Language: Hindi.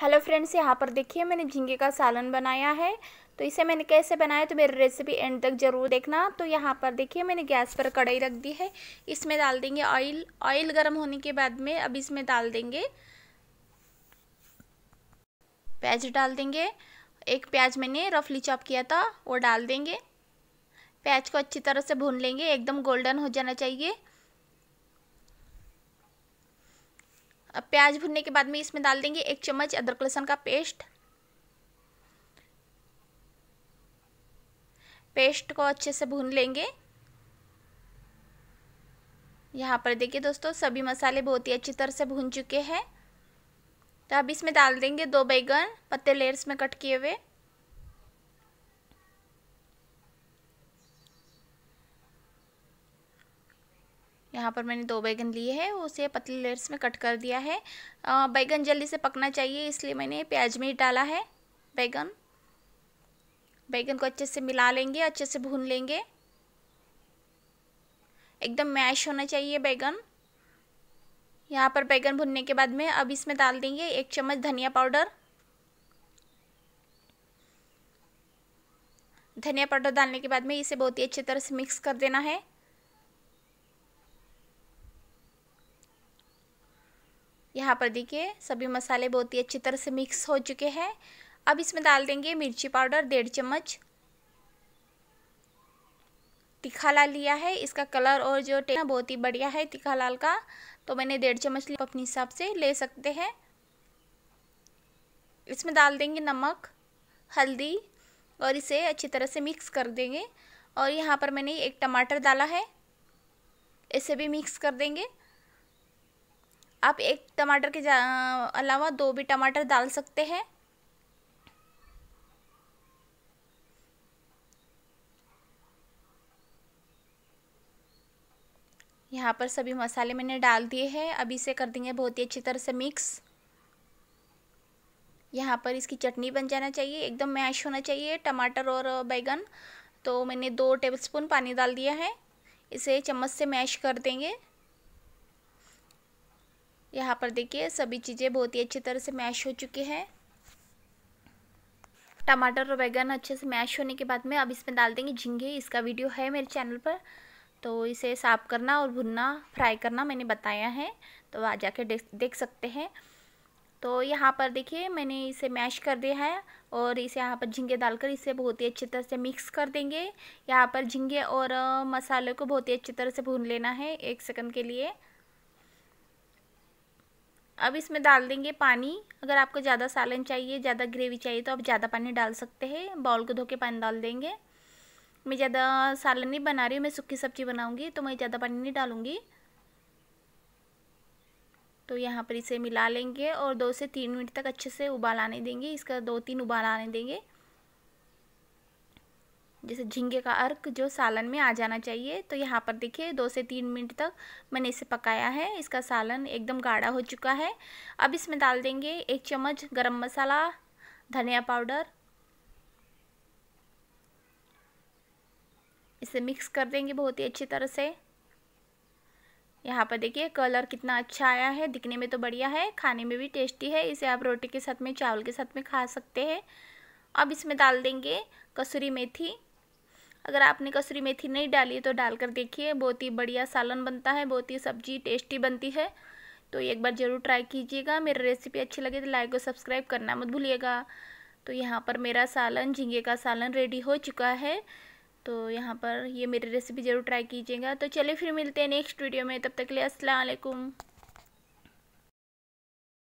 हेलो फ्रेंड्स यहाँ पर देखिए मैंने झींगे का सालन बनाया है तो इसे मैंने कैसे बनाया तो मेरी रेसिपी एंड तक ज़रूर देखना तो यहाँ पर देखिए मैंने गैस पर कढ़ाई रख दी है इसमें डाल देंगे ऑयल ऑयल गर्म होने के बाद में अब इसमें डाल देंगे प्याज डाल देंगे एक प्याज मैंने रफली चॉप किया था वो डाल देंगे प्याज को अच्छी तरह से भून लेंगे एकदम गोल्डन हो जाना चाहिए अब प्याज भुनने के बाद में इसमें डाल देंगे एक चम्मच अदरक लहसुन का पेस्ट पेस्ट को अच्छे से भून लेंगे यहाँ पर देखिए दोस्तों सभी मसाले बहुत ही अच्छी तरह से भून चुके हैं तो अब इसमें डाल देंगे दो बैगन पत्ते लेयर्स में कट किए हुए यहाँ पर मैंने दो बैगन लिए हैं उसे पतले लेयर्स में कट कर दिया है बैगन जल्दी से पकना चाहिए इसलिए मैंने प्याज में ही डाला है बैगन बैगन को अच्छे से मिला लेंगे अच्छे से भून लेंगे एकदम मैश होना चाहिए बैगन यहाँ पर बैगन भुनने के बाद में अब इसमें डाल देंगे एक चम्मच धनिया पाउडर धनिया पाउडर डालने के बाद में इसे बहुत ही अच्छी तरह से मिक्स कर देना है यहाँ पर देखिए सभी मसाले बहुत ही अच्छी तरह से मिक्स हो चुके हैं अब इसमें डाल देंगे मिर्ची पाउडर डेढ़ चम्मच तीखा लाल लिया है इसका कलर और जो टेस्ट बहुत ही बढ़िया है तीखा लाल का तो मैंने डेढ़ चम्मच लिया अपने हिसाब से ले सकते हैं इसमें डाल देंगे नमक हल्दी और इसे अच्छी तरह से मिक्स कर देंगे और यहाँ पर मैंने एक टमाटर डाला है इसे भी मिक्स कर देंगे आप एक टमाटर के अलावा दो भी टमाटर डाल सकते हैं यहाँ पर सभी मसाले मैंने डाल दिए हैं अब इसे कर देंगे बहुत ही अच्छी तरह से मिक्स यहाँ पर इसकी चटनी बन जाना चाहिए एकदम मैश होना चाहिए टमाटर और बैगन तो मैंने दो टेबलस्पून पानी डाल दिया है इसे चम्मच से मैश कर देंगे यहाँ पर देखिए सभी चीज़ें बहुत ही अच्छी तरह से मैश हो चुकी हैं टमाटर और बैगन अच्छे से मैश होने के बाद में अब इसमें डाल देंगे झींगे इसका वीडियो है मेरे चैनल पर तो इसे साफ़ करना और भुनना फ्राई करना मैंने बताया है तो आ जाके देख देख सकते हैं तो यहाँ पर देखिए मैंने इसे मैश कर दिया है और इसे यहाँ पर झींगे डालकर इसे बहुत ही अच्छी तरह से मिक्स कर देंगे यहाँ पर झींगे और मसाले को बहुत ही अच्छी तरह से भून लेना है एक सेकंड के लिए अब इसमें डाल देंगे पानी अगर आपको ज़्यादा सालन चाहिए ज़्यादा ग्रेवी चाहिए तो आप ज़्यादा पानी डाल सकते हैं बाउल को धो के पानी डाल देंगे मैं ज़्यादा सालन नहीं बना रही हूँ मैं सूखी सब्ज़ी बनाऊँगी तो मैं ज़्यादा पानी नहीं डालूँगी तो यहाँ पर इसे मिला लेंगे और दो से तीन मिनट तक अच्छे से उबाल आने देंगे इसका दो तीन उबाल आने देंगे जैसे झींगे का अर्क जो सालन में आ जाना चाहिए तो यहाँ पर देखिए दो से तीन मिनट तक मैंने इसे पकाया है इसका सालन एकदम गाढ़ा हो चुका है अब इसमें डाल देंगे एक चम्मच गरम मसाला धनिया पाउडर इसे मिक्स कर देंगे बहुत ही अच्छी तरह से यहाँ पर देखिए कलर कितना अच्छा आया है दिखने में तो बढ़िया है खाने में भी टेस्टी है इसे आप रोटी के साथ में चावल के साथ में खा सकते हैं अब इसमें डाल देंगे कसूरी मेथी अगर आपने कसूरी मेथी नहीं डाली तो डालकर देखिए बहुत ही बढ़िया सालन बनता है बहुत ही सब्जी टेस्टी बनती है तो एक बार ज़रूर ट्राई कीजिएगा मेरी रेसिपी अच्छी लगे तो लाइक और सब्सक्राइब करना मत भूलिएगा तो यहाँ पर मेरा सालन झींगे का सालन रेडी हो चुका है तो यहाँ पर ये मेरी रेसिपी ज़रूर ट्राई कीजिएगा तो चलिए फिर मिलते हैं नेक्स्ट वीडियो में तब तक के लिए असलकुम